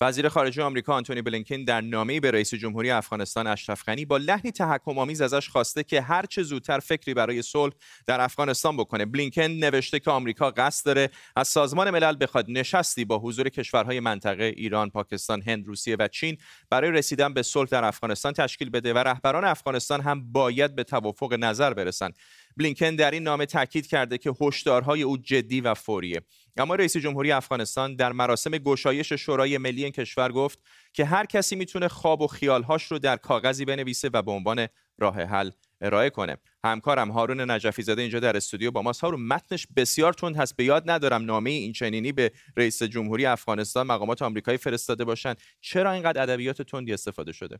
وزیر خارجه آمریکا آنتونی بلینکن در نامه‌ای به رئیس جمهوری افغانستان اشرف غنی با لحنی تحکم ازش خواسته که هر چه زودتر فکری برای صلح در افغانستان بکنه. بلینکن نوشته که آمریکا قصد داره از سازمان ملل بخواد نشستی با حضور کشورهای منطقه ایران، پاکستان، هند، روسیه و چین برای رسیدن به صلح در افغانستان تشکیل بده و رهبران افغانستان هم باید به توافق نظر برسند. بلینکن در این نامه تاکید کرده که هشدارهای او جدی و فوریه اما رئیس جمهوری افغانستان در مراسم گشایش شورای ملی این کشور گفت که هر کسی میتونه خواب و خیالهاش رو در کاغذی بنویسه و به عنوان راه حل ارائه کنه همکارم هارون نجفی زاده اینجا در استودیو با ماست هارون متنش بسیار تند هست به یاد ندارم نامه این چنینی به رئیس جمهوری افغانستان مقامات آمریکایی فرستاده باشند چرا اینقدر ادبیات تندی استفاده شده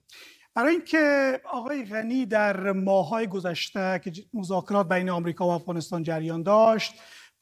برای اینکه آقای غنی در ماهای گذشته که مذاکرات بین آمریکا و افغانستان جریان داشت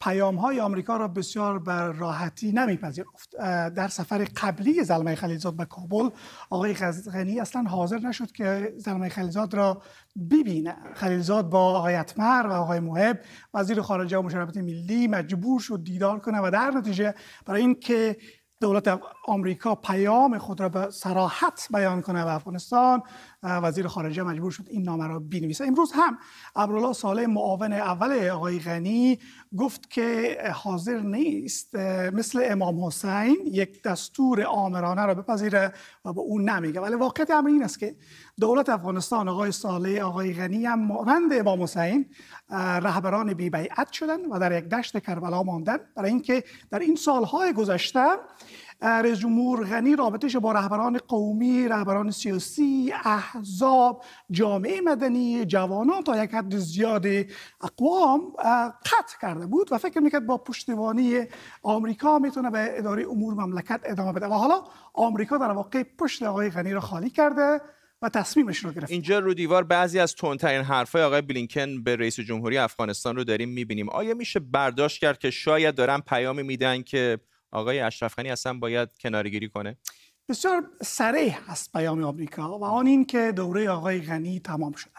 پیام های آمریکا را بسیار بر راحتی نمیپذیرفت در سفر قبلی زلمه خلیلزاد به کابل آقای غنی اصلا حاضر نشد که زلمه خلیلزاد را ببینه خلیلزاد با آقای اتمر و آقای محب وزیر خارجه و مشارفت ملی مجبور شد دیدار کنه و در نتیجه برای اینکه دولت آمریکا پیام خود را به سراحت بیان کنه به افغانستان وزیر خارجه مجبور شد این نامه را بنویسه امروز هم ابرالله صالح معاون اول آقای غنی گفت که حاضر نیست مثل امام حسین یک دستور آمرانه را بپذیره و به اون نمیگه ولی واقعیت امر این است که دولت افغانستان آقای صالح آقای غنی هم مانند امام حسین رهبران بی بیعت شدن و در یک دشت کربلا ماندن برای اینکه در این سالهای گذشته رئیس جمهور غنی رابطش با رهبران قومی، رهبران سیاسی، احزاب، جامعه مدنی، جوانان تا یک حد زیاد اقوام قطع کرده بود و فکر میکرد با پشتیبانی آمریکا میتونه به اداره امور مملکت ادامه بده و حالا آمریکا در واقع پشت آقای غنی را خالی کرده و تصمیمش رو گرفت اینجا رو دیوار بعضی از تندترین حرفهای آقای بلینکن به رئیس جمهوری افغانستان رو داریم میبینیم آیا میشه برداشت کرد که شاید دارن پیامی میدن که آقای اشرف خانی اصلا باید کنارگیری کنه بسیار سریع هست پیام آمریکا و آن این که دوره آقای غنی تمام شده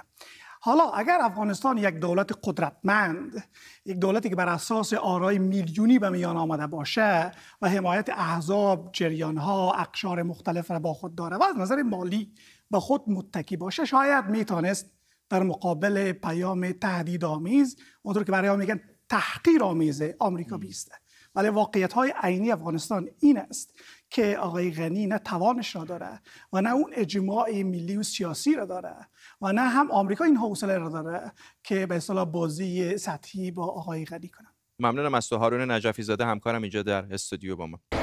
حالا اگر افغانستان یک دولت قدرتمند یک دولتی که بر اساس آرای میلیونی به میان آمده باشه و حمایت احزاب جریانها اقشار مختلف را با خود داره و از نظر مالی به خود متکی باشه شاید توانست در مقابل پیام آمیز، اونطور که برای میگن تحقیر آمیزه آمریکا بیسته ولی واقعیت های عینی افغانستان این است که آقای غنی نه توانش را داره و نه اون اجماع ملی و سیاسی را داره و نه هم آمریکا این حوصله را داره که به اصطلاح بازی سطحی با آقای غنی کنه ممنونم از تو نجفی زاده همکارم اینجا در استودیو با ما